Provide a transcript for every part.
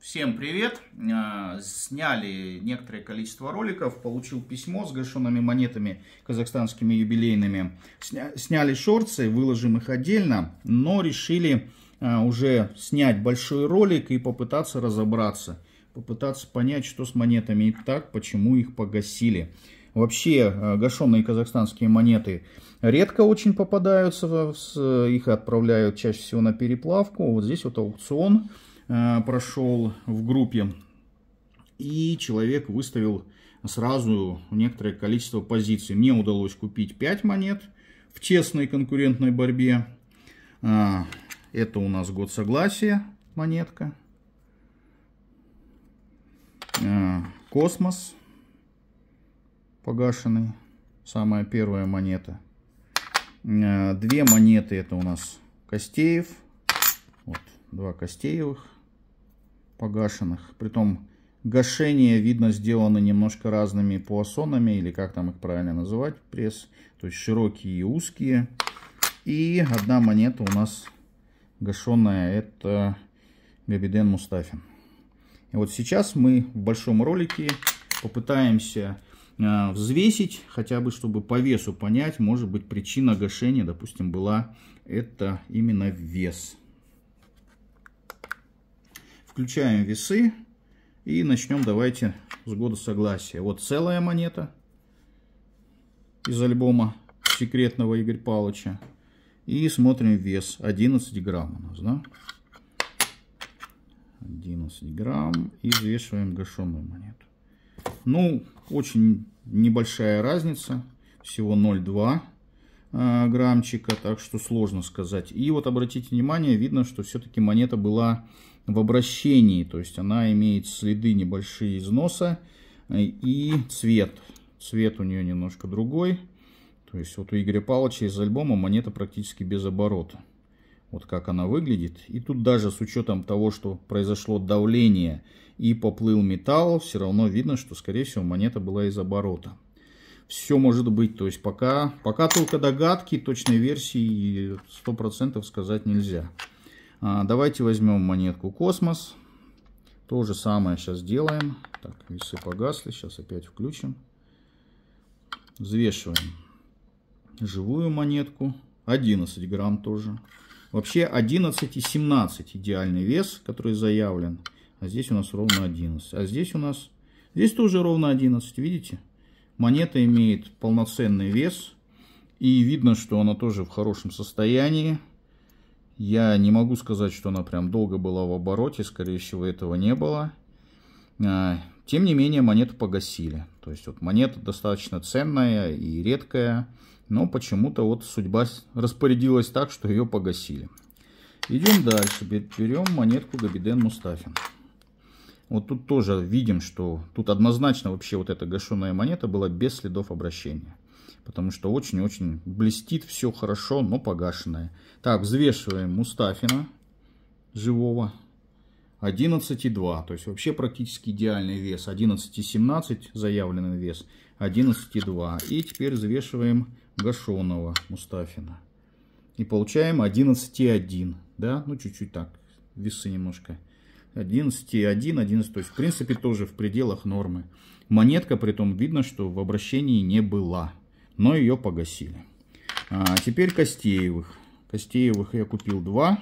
Всем привет! А, сняли некоторое количество роликов, получил письмо с гашенными монетами казахстанскими юбилейными. Сняли шорцы, выложим их отдельно, но решили а, уже снять большой ролик и попытаться разобраться. Попытаться понять, что с монетами и так, почему их погасили. Вообще, а, гашенные казахстанские монеты редко очень попадаются, их отправляют чаще всего на переплавку. Вот здесь вот аукцион. Э, прошел в группе. И человек выставил сразу некоторое количество позиций. Мне удалось купить 5 монет в честной конкурентной борьбе. Э, это у нас год согласия монетка. Э, Космос погашенный. Самая первая монета. Две монеты это у нас Костеев. Вот, два Костеевых погашенных. Притом гашение, видно, сделано немножко разными пуассонами, или как там их правильно называть, пресс. То есть широкие и узкие. И одна монета у нас гашенная, это Габиден Мустафин. И вот сейчас мы в большом ролике попытаемся а, взвесить, хотя бы чтобы по весу понять, может быть причина гашения, допустим, была это именно вес. Включаем весы и начнем давайте с года согласия. Вот целая монета из альбома секретного Игорь Павловича. И смотрим вес. 11 грамм у нас, да? 11 грамм. И взвешиваем гашеную монету. Ну, очень небольшая разница. Всего 0,2 а, граммчика, так что сложно сказать. И вот обратите внимание, видно, что все-таки монета была в обращении, то есть она имеет следы небольшие износа э, и цвет. Цвет у нее немножко другой. То есть вот у Игоря Павловича из альбома монета практически без оборота. Вот как она выглядит. И тут даже с учетом того, что произошло давление и поплыл металл, все равно видно, что скорее всего монета была из оборота. Все может быть. То есть пока, пока только догадки, точной версии 100% сказать нельзя. А, давайте возьмем монетку Космос. То же самое сейчас делаем. Так, весы погасли, сейчас опять включим. Взвешиваем живую монетку. 11 грамм тоже. Вообще 11 и 17 идеальный вес, который заявлен. А здесь у нас ровно 11. А здесь у нас... Здесь тоже ровно 11, видите? Монета имеет полноценный вес. И видно, что она тоже в хорошем состоянии. Я не могу сказать, что она прям долго была в обороте, скорее всего, этого не было. А, тем не менее, монету погасили. То есть, вот монета достаточно ценная и редкая, но почему-то вот судьба распорядилась так, что ее погасили. Идем дальше, берем монетку Габиден Мустафин. Вот тут тоже видим, что тут однозначно вообще вот эта гашенная монета была без следов обращения потому что очень-очень блестит, все хорошо, но погашенное. Так, взвешиваем Мустафина живого. 11,2, то есть вообще практически идеальный вес. 11,17 заявленный вес, 11,2. И теперь взвешиваем Гашонова Мустафина. И получаем 11,1, да, ну чуть-чуть так, весы немножко. 11,1, 11, то есть в принципе тоже в пределах нормы. Монетка, при том видно, что в обращении не была но ее погасили. А, теперь Костеевых. Костеевых я купил два,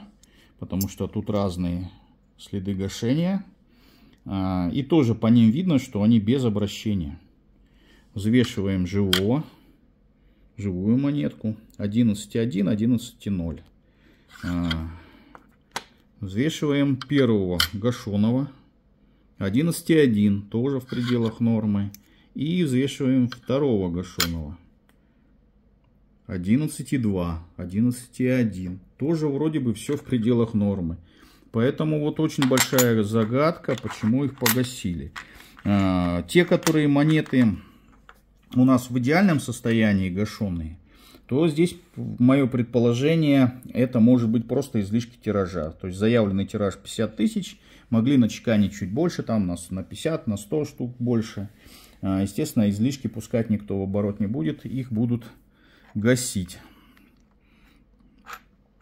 потому что тут разные следы гашения. А, и тоже по ним видно, что они без обращения. Взвешиваем живого, живую монетку. 11,1, 11,0. А, взвешиваем первого гашеного. 11,1, тоже в пределах нормы. И взвешиваем второго гашеного. 11,2, 11,1. Тоже вроде бы все в пределах нормы. Поэтому вот очень большая загадка, почему их погасили. А, те, которые монеты у нас в идеальном состоянии гашеные, то здесь мое предположение, это может быть просто излишки тиража. То есть заявленный тираж 50 тысяч, могли начеканить чуть больше, там нас на 50, на 100 штук больше. А, естественно, излишки пускать никто в оборот не будет, их будут гасить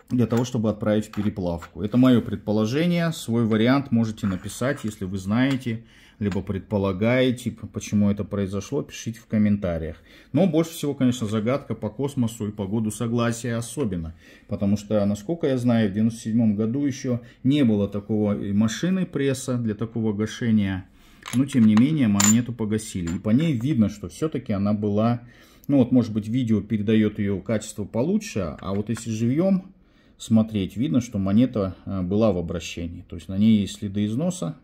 для того, чтобы отправить в переплавку. Это мое предположение. Свой вариант можете написать, если вы знаете, либо предполагаете, почему это произошло, пишите в комментариях. Но больше всего, конечно, загадка по космосу и по году согласия особенно. Потому что, насколько я знаю, в 97 году еще не было такого машины пресса для такого гашения. Но, тем не менее, монету погасили. И по ней видно, что все-таки она была ну вот, может быть, видео передает ее качество получше, а вот если живьем смотреть, видно, что монета э, была в обращении. То есть на ней есть следы износа.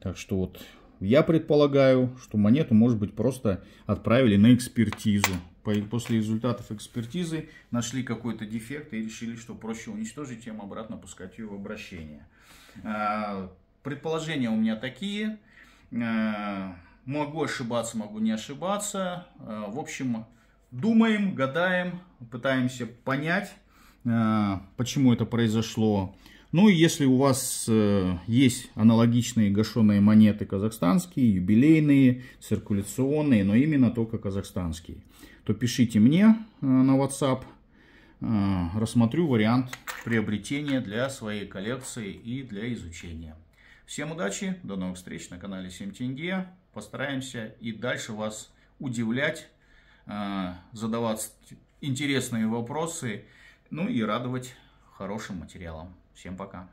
Так что вот я предполагаю, что монету, может быть, просто отправили на экспертизу. После результатов экспертизы нашли какой-то дефект и решили, что проще уничтожить, чем обратно пускать ее в обращение. А, предположения у меня такие. А, Могу ошибаться, могу не ошибаться. Э, в общем, думаем, гадаем, пытаемся понять, э, почему это произошло. Ну и если у вас э, есть аналогичные гашеные монеты казахстанские, юбилейные, циркуляционные, но именно только казахстанские, то пишите мне на WhatsApp, рассмотрю вариант приобретения для своей коллекции и для изучения. Всем удачи, до новых встреч на канале 7 Тенге. Постараемся и дальше вас удивлять, а, задавать интересные вопросы, ну и радовать хорошим материалом. Всем пока!